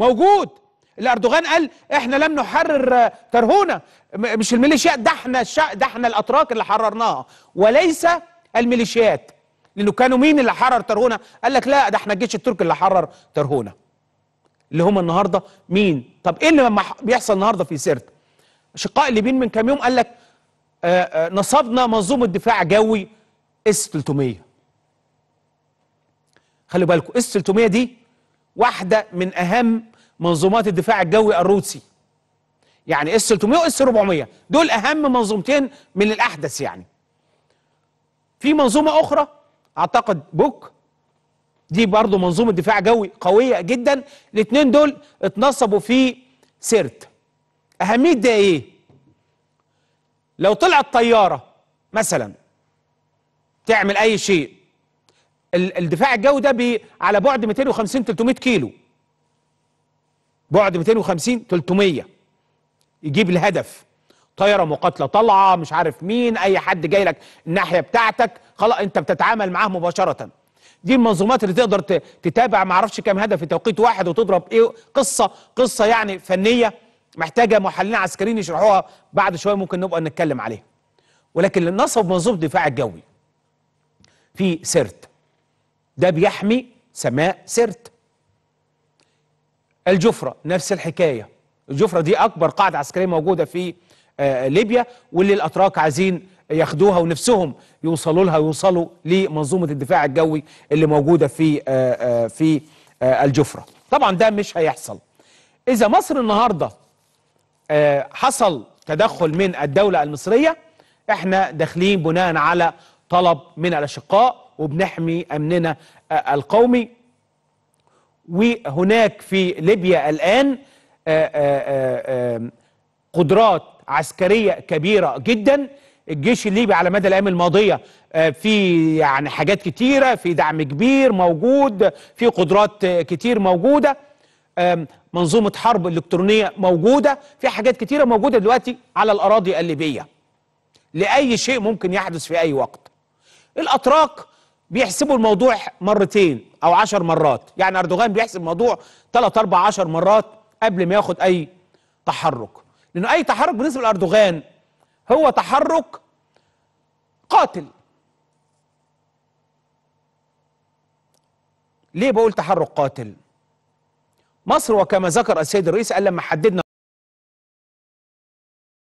موجود الاردوغان قال احنا لم نحرر ترهونه مش الميليشيات ده احنا ده احنا الاتراك اللي حررناها وليس الميليشيات لانه كانوا مين اللي حرر ترهونه قال لك لا ده احنا الجيش التركي اللي حرر ترهونه اللي هم النهارده مين طب ايه اللي بيحصل النهارده في سرت اشقاء الليبيين من كام يوم قال لك آه، آه، نصبنا منظومه دفاع جوي اس 300 خلي بالكم اس 300 دي واحده من اهم منظومات الدفاع الجوي الروسي يعني اس 300 واس 400 دول اهم منظومتين من الاحدث يعني في منظومه اخرى اعتقد بوك دي برضه منظومه دفاع جوي قويه جدا الاثنين دول اتنصبوا في سرت اهميه ده ايه لو طلعت طياره مثلا تعمل اي شيء الدفاع الجوي ده على بعد 250 300 كيلو بعد 250 300 يجيب الهدف طايره مقاتله طالعه مش عارف مين اي حد جاي لك الناحيه بتاعتك خلاص انت بتتعامل معاه مباشره دي المنظومات اللي تقدر تتابع ما اعرفش كام هدف في توقيت واحد وتضرب ايه قصه قصه يعني فنيه محتاجه محللين عسكريين يشرحوها بعد شويه ممكن نبقى نتكلم عليها ولكن نصب منظومه الدفاع الجوي في سرت ده بيحمي سماء سرت الجفرة نفس الحكاية الجفرة دي أكبر قاعدة عسكرية موجودة في آه، ليبيا واللي الأتراك عايزين ياخدوها ونفسهم يوصلوا لها ويوصلوا لمنظومة الدفاع الجوي اللي موجودة في آه، آه، في الجفرة طبعا ده مش هيحصل إذا مصر النهاردة حصل تدخل من الدولة المصرية احنا داخلين بناء على طلب من الأشقاء وبنحمي أمننا القومي وهناك في ليبيا الآن آه، آه، آه، قدرات عسكرية كبيرة جدا الجيش الليبي على مدى الأيام الماضية في يعني حاجات كتيرة في دعم كبير موجود في قدرات كتير موجودة منظومة حرب إلكترونية موجودة في حاجات كتيرة موجودة دلوقتي على الأراضي الليبية لأي شيء ممكن يحدث في أي وقت الأتراك بيحسبوا الموضوع مرتين او عشر مرات يعني اردوغان بيحسب الموضوع ثلاث اربع عشر مرات قبل ما ياخد اي تحرك لانه اي تحرك بالنسبه لاردوغان هو تحرك قاتل ليه بقول تحرك قاتل مصر وكما ذكر السيد الرئيس قال لما حددنا